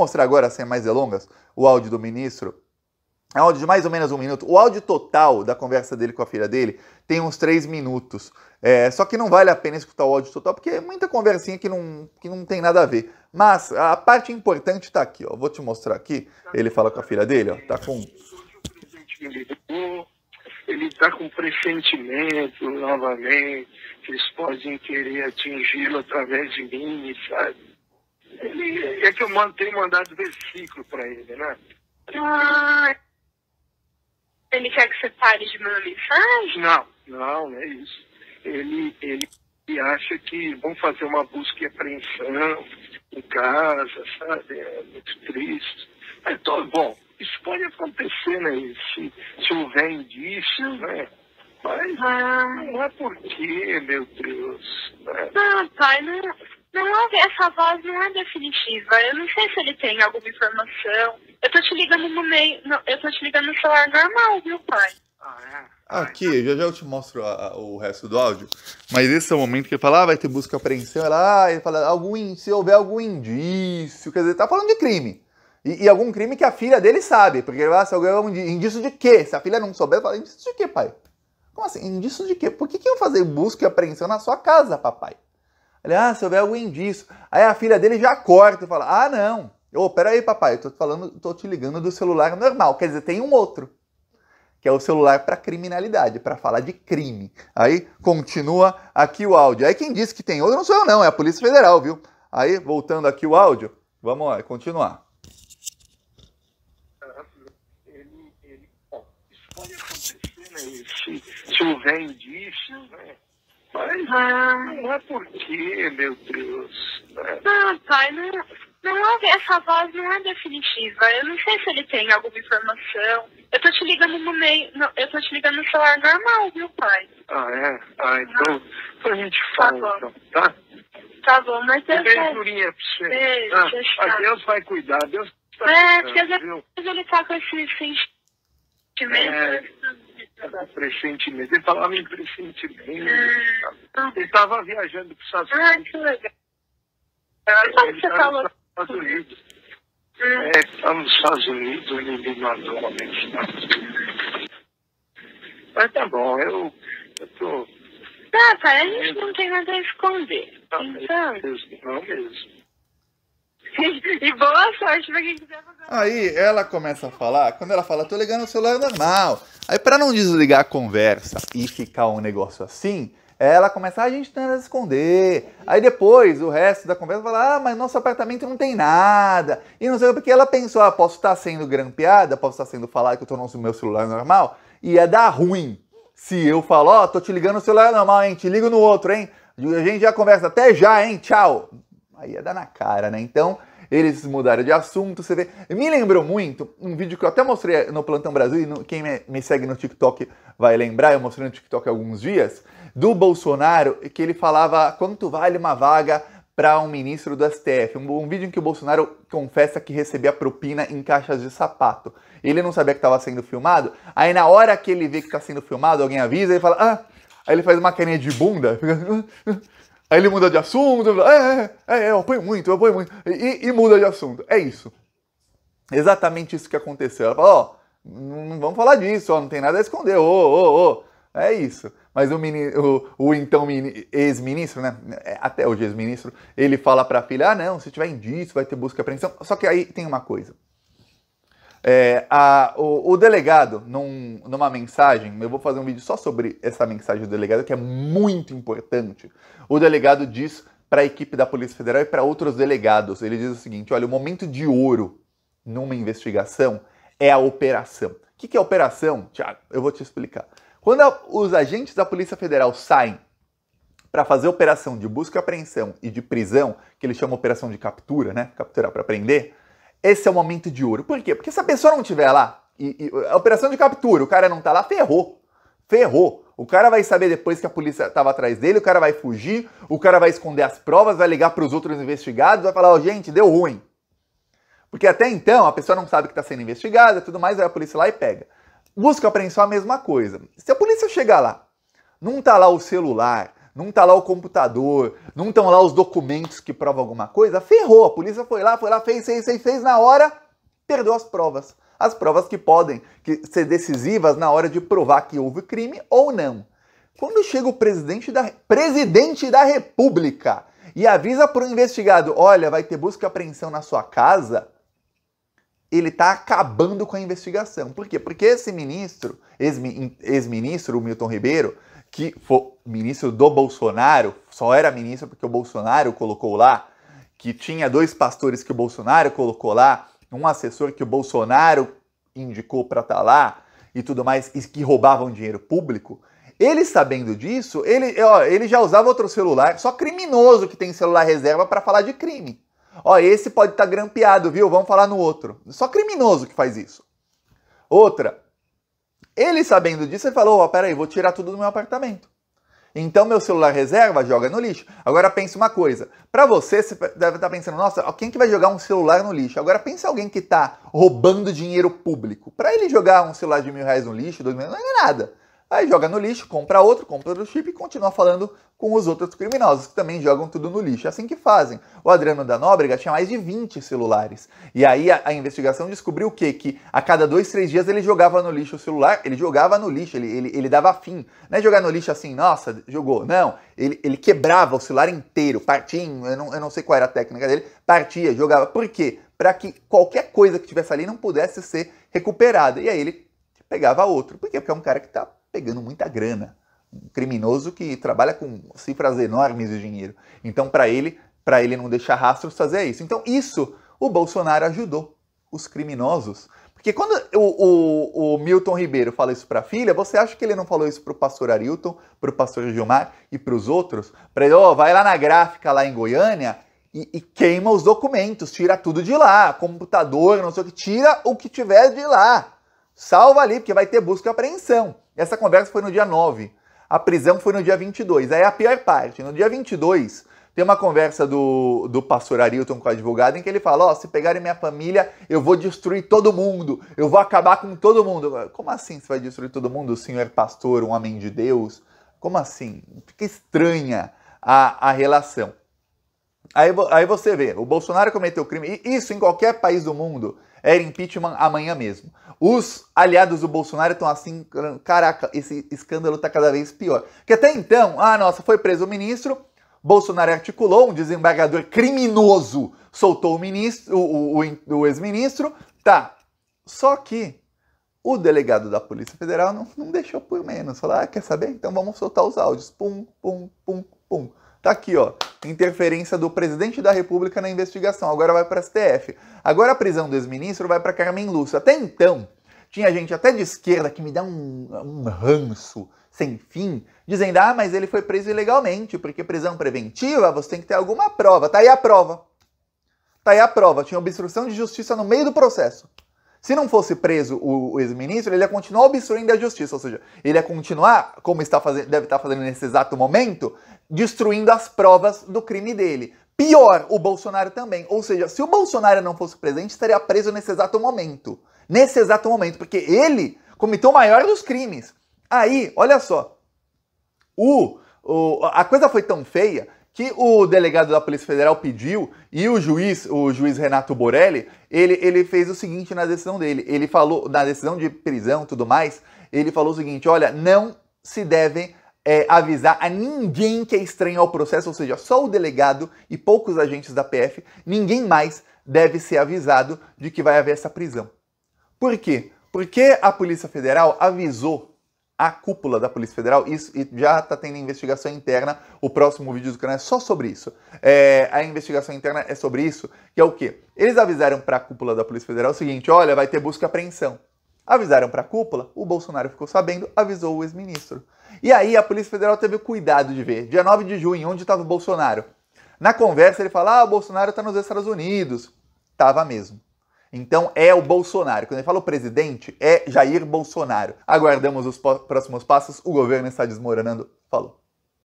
mostrar agora, sem mais delongas, o áudio do ministro. É um áudio de mais ou menos um minuto. O áudio total da conversa dele com a filha dele tem uns três minutos. É, só que não vale a pena escutar o áudio total, porque é muita conversinha que não, que não tem nada a ver. Mas a parte importante está aqui, ó. Vou te mostrar aqui. Ele fala com a filha dele, ó. Tá com. Ele está com pressentimento novamente, que eles podem querer atingi-lo através de mim, sabe? Ele, é que eu mando, tenho mandado versículo para ele, né? Ah, ele quer que você pare de mandar mensagem? Não, não, não é isso. Ele, ele, ele acha que vão fazer uma busca e apreensão em casa, sabe? É muito triste. Mas, é, então, bom, isso pode acontecer, né? Se, se houver indícios, né? Mas ah. não é porque, meu Deus. Né? Não, pai, não é não, essa voz não é definitiva. Eu não sei se ele tem alguma informação. Eu tô te ligando no meio. Não, eu tô te ligando no celular normal, viu, pai? Ah, é? Aqui, já já eu te mostro a, a, o resto do áudio. Mas esse é o momento que ele fala, ah, vai ter busca e apreensão. Ela, ah, ele fala, algum, se houver algum indício, quer dizer, tá falando de crime. E, e algum crime que a filha dele sabe. Porque ele ah, se alguém é um indício de quê? Se a filha não souber, fala, indício de quê, pai? Como assim? Indício de quê? Por que, que eu fazer busca e apreensão na sua casa, papai? Ele, ah, se houver algum indício. Aí a filha dele já corta e fala, ah, não. Ô, oh, peraí, papai, eu tô, falando, tô te ligando do celular normal. Quer dizer, tem um outro, que é o celular para criminalidade, para falar de crime. Aí continua aqui o áudio. Aí quem disse que tem outro não sou eu, não, é a Polícia Federal, viu? Aí, voltando aqui o áudio, vamos lá, continuar. Ele, ele, bom, isso pode acontecer, né? Se, se houver indício, né? Mas não, ah. não é porque, meu Deus. Né? Não, pai, não, não, essa voz não é definitiva. Eu não sei se ele tem alguma informação. Eu tô te ligando no meio. Não, eu tô te ligando no celular normal, viu, pai? Ah, é? Ah, ah. então. Então a gente tá fala, tá então, tá? Tá bom, mas eu. Beijurinha pra você. Beijo, ah, a ah, Deus vai cuidar, Deus tá É, cuidando, porque às vezes ele tá com esse sentimento. É... Né? Era pressentimento. Ele falava em pressentimento. Ah. ele estava viajando para os ah, é, tá Estados Unidos. Ah, que legal. Ele estava nos Estados Unidos. É, estava tá nos Estados Unidos, ele me mandou uma mensagem. Mas tá bom, eu estou. Não, parece a gente não tem nada a esconder. Tá então... Não mesmo. E boa sorte pra quem quiser fazer. Aí ela começa a falar, quando ela fala, tô ligando o celular normal. Aí para não desligar a conversa e ficar um negócio assim, ela começa, ah, a gente tenta esconder. Aí depois o resto da conversa fala, ah, mas nosso apartamento não tem nada. E não sei porque ela pensou, ah, posso estar tá sendo grampeada, posso estar tá sendo falado que eu tô no meu celular normal. E ia dar ruim se eu falo, ó, oh, tô te ligando no celular normal, hein, te ligo no outro, hein. A gente já conversa, até já, hein, tchau. Aí ia dar na cara, né? Então, eles mudaram de assunto, você vê. Me lembrou muito um vídeo que eu até mostrei no Plantão Brasil, e no, quem me, me, segue no TikTok vai lembrar, eu mostrei no TikTok alguns dias, do Bolsonaro, que ele falava quanto vale uma vaga para um ministro do STF. Um, um, vídeo em que o Bolsonaro confessa que recebia propina em caixas de sapato. Ele não sabia que estava sendo filmado, aí na hora que ele vê que está sendo filmado, alguém avisa, ele fala, ah, aí ele faz uma carinha de bunda, fica. Assim, Aí ele muda de assunto, é, é, é, é, eu apoio muito, eu apoio muito, e, e muda de assunto. É isso. Exatamente isso que aconteceu. Ela fala, ó, oh, não vamos falar disso, ó, não tem nada a esconder, ô, ô, ô. É isso. Mas o, mini, o, o então ex-ministro, né? É, até hoje ex-ministro, ele fala para a filha: ah, não, se tiver indício, vai ter busca e apreensão. Só que aí tem uma coisa: é, a, o, o, delegado, num, numa mensagem, eu vou fazer um vídeo só sobre essa mensagem do delegado, que é muito importante. O delegado diz para a equipe da Polícia Federal e para outros delegados: ele diz o seguinte, olha, o momento de ouro numa investigação é a operação. O que, que é operação? Tiago, eu vou te explicar. Quando a, os agentes da Polícia Federal saem para fazer operação de busca e apreensão e de prisão, que eles chamam de operação de captura, né? Capturar para prender esse é o momento de ouro. Por quê? Porque se a pessoa não estiver lá, e, e, a operação de captura, o cara não tá lá, ferrou. Ferrou. O cara vai saber depois que a polícia estava atrás dele, o cara vai fugir, o cara vai esconder as provas, vai ligar para os outros investigados, vai falar, oh, gente, deu ruim. Porque até então a pessoa não sabe que está sendo investigada, tudo mais, vai a polícia lá e pega. Busca apreensão a mesma coisa. Se a polícia chegar lá, não tá lá o celular, não está lá o computador, não estão lá os documentos que provam alguma coisa, ferrou. A polícia foi lá, foi lá, fez, fez, fez, fez na hora, perdeu as provas. As provas que podem ser decisivas na hora de provar que houve crime ou não. Quando chega o presidente da, presidente da República e avisa para o investigado: olha, vai ter busca e apreensão na sua casa, ele está acabando com a investigação. Por quê? Porque esse ministro, ex-ministro, o Milton Ribeiro, que foi ministro do Bolsonaro, só era ministro porque o Bolsonaro colocou lá, que tinha dois pastores que o Bolsonaro colocou lá, um assessor que o Bolsonaro indicou para estar tá lá e tudo mais, e que roubavam dinheiro público. Ele sabendo disso, ele, é, ó, ele já usava outro celular, só criminoso que tem celular reserva para falar de crime. Ó, esse pode estar tá grampeado, viu? Vamos falar no outro. Só criminoso que faz isso. Outra, ele sabendo disso, ele falou: Ó, oh, peraí, vou tirar tudo do meu apartamento. Então meu celular reserva joga no lixo. Agora pense uma coisa. Para você, você deve estar tá pensando, nossa, quem que vai jogar um celular no lixo? Agora pense alguém que está roubando dinheiro público. Para ele jogar um celular de mil reais no lixo, dois mil, não é nada. Aí joga no lixo, compra outro, compra outro chip e continua falando com os outros criminosos, que também jogam tudo no lixo. É assim que fazem. O Adriano da Nóbrega tinha mais de 20 celulares. E aí a, a investigação descobriu o quê? Que a cada dois, três dias ele jogava no lixo o celular, ele jogava no lixo, ele, ele, ele dava fim. Não é jogar no lixo assim, nossa, jogou. Não, ele, ele quebrava o celular inteiro, partia, eu não, eu não sei qual era a técnica dele, partia, jogava. Por quê? Para que qualquer coisa que tivesse ali não pudesse ser recuperada. E aí ele pegava outro. Por quê? Porque é um cara que tá pegando muita grana. Um criminoso que trabalha com cifras enormes de dinheiro. Então, para ele, para ele não deixar rastros, fazer isso. Então, isso o Bolsonaro ajudou os criminosos. Porque quando o, o, o Milton Ribeiro fala isso para a filha, você acha que ele não falou isso para o pastor Arilton, para o pastor Gilmar e para os outros? Para ele, ó, oh, vai lá na gráfica lá em Goiânia e, e, queima os documentos, tira tudo de lá, computador, não sei o que, tira o que tiver de lá. Salva ali, porque vai ter busca e apreensão. Essa conversa foi no dia 9. A prisão foi no dia 22. Aí é a pior parte. No dia 22, tem uma conversa do, do pastor Arilton com o advogado em que ele fala: Ó, oh, se pegarem minha família, eu vou destruir todo mundo, eu vou acabar com todo mundo. Como assim você vai destruir todo mundo, senhor é pastor, um homem de Deus? Como assim? Fica estranha a, a relação. Aí, aí você vê: o Bolsonaro cometeu crime, isso em qualquer país do mundo era impeachment amanhã mesmo. Os aliados do Bolsonaro estão assim, caraca, esse escândalo está cada vez pior. Que até então, ah, nossa, foi preso o ministro, Bolsonaro articulou, um desembargador criminoso soltou o ministro, o, o, o ex-ministro, tá. Só que o delegado da Polícia Federal não, não deixou por menos. Falar, ah, quer saber? Então vamos soltar os áudios. Pum, pum, pum, pum. Tá aqui, ó interferência do presidente da República na investigação. Agora vai para a STF. Agora a prisão do ex-ministro vai para Carmen Lúcia. Até então, tinha gente até de esquerda que me dá um, um ranço sem fim, dizendo: ah, mas ele foi preso ilegalmente, porque prisão preventiva você tem que ter alguma prova. Tá aí a prova. Tá aí a prova. Tinha obstrução de justiça no meio do processo. Se não fosse preso o, o ex-ministro, ele ia continuar obstruindo a justiça, ou seja, ele ia continuar, como está fazendo, deve estar tá fazendo nesse exato momento, destruindo as provas do crime dele. Pior, o Bolsonaro também. Ou seja, se o Bolsonaro não fosse presente, estaria preso nesse exato momento. Nesse exato momento, porque ele cometeu o maior dos crimes. Aí, olha só. O, o a coisa foi tão feia que o delegado da Polícia Federal pediu e o juiz, o juiz Renato Borelli, ele, ele fez o seguinte na decisão dele. Ele falou, na decisão de prisão e tudo mais, ele falou o seguinte: olha, não se devem é, avisar a ninguém que é estranho ao processo, ou seja, só o delegado e poucos agentes da PF, ninguém mais deve ser avisado de que vai haver essa prisão. Por quê? Porque a Polícia Federal avisou a cúpula da Polícia Federal, isso e já está tendo investigação interna. O próximo vídeo do canal é só sobre isso. É, a investigação interna é sobre isso, que é o quê? Eles avisaram para a cúpula da Polícia Federal o seguinte: olha, vai ter busca e apreensão. Avisaram para a cúpula, o Bolsonaro ficou sabendo, avisou o ex-ministro. E aí a Polícia Federal teve o cuidado de ver. Dia 9 de junho, onde estava o Bolsonaro? Na conversa ele fala: ah, o Bolsonaro está nos Estados Unidos. Tava mesmo. Então é o Bolsonaro. Quando ele fala o presidente, é Jair Bolsonaro. Aguardamos os próximos passos. O governo está desmoronando. Falou.